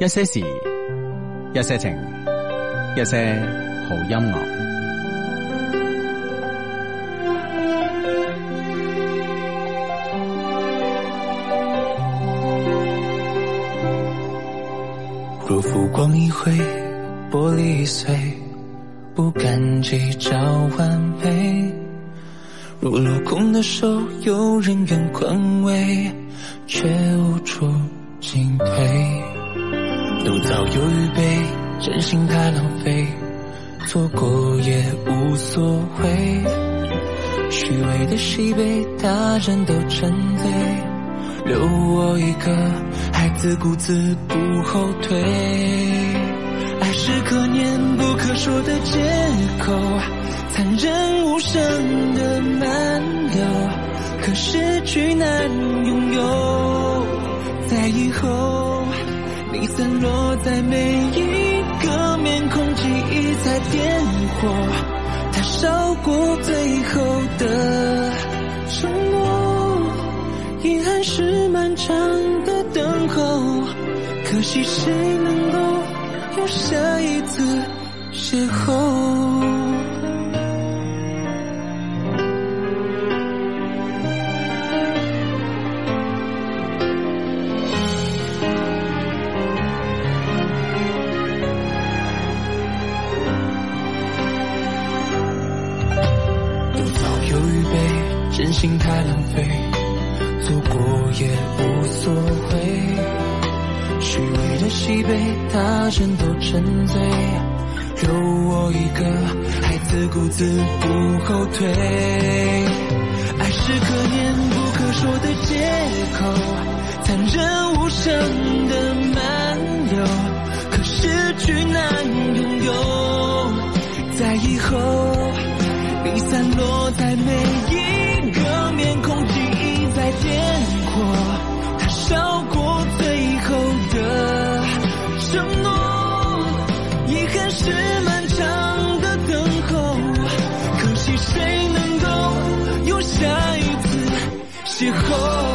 一些事，一些情，一些好音乐。若浮光一回，玻璃碎，不敢计较完美。若落空的手，有人愿宽慰，却无处进退。都早有预备，真心太浪费，错过也无所谓。虚伪的喜悲，他人都沉醉，留我一个，还自顾自不后退。爱是可念不可说的借口，残忍无声的漫游，可失去难拥有，在以后。你散落在每一个面孔，记忆在点火，它烧过最后的承诺。遗憾是漫长的等候，可惜谁能够有下一次邂逅。心太浪费，错过也无所谓。虚伪的喜悲，他人都沉醉，留我一个，还自顾自不后退。爱是可言不可说的借口，残忍无声的漫游，可失去难拥有，在以后，你散落在每一。个面孔，记忆在点火，他烧过最后的承诺，遗憾是漫长的等候，可惜谁能够用下一次邂逅。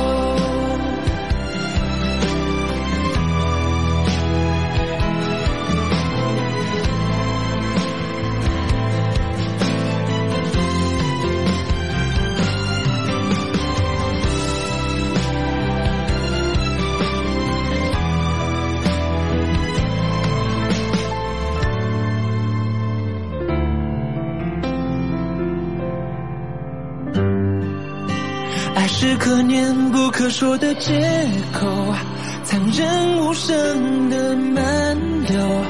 可说的借口，残忍无声的漫游，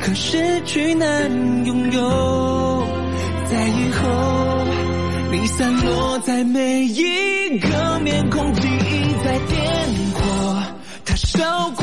可失去难拥有，在以后，你散落在每一个面孔，记忆在点火，他烧过。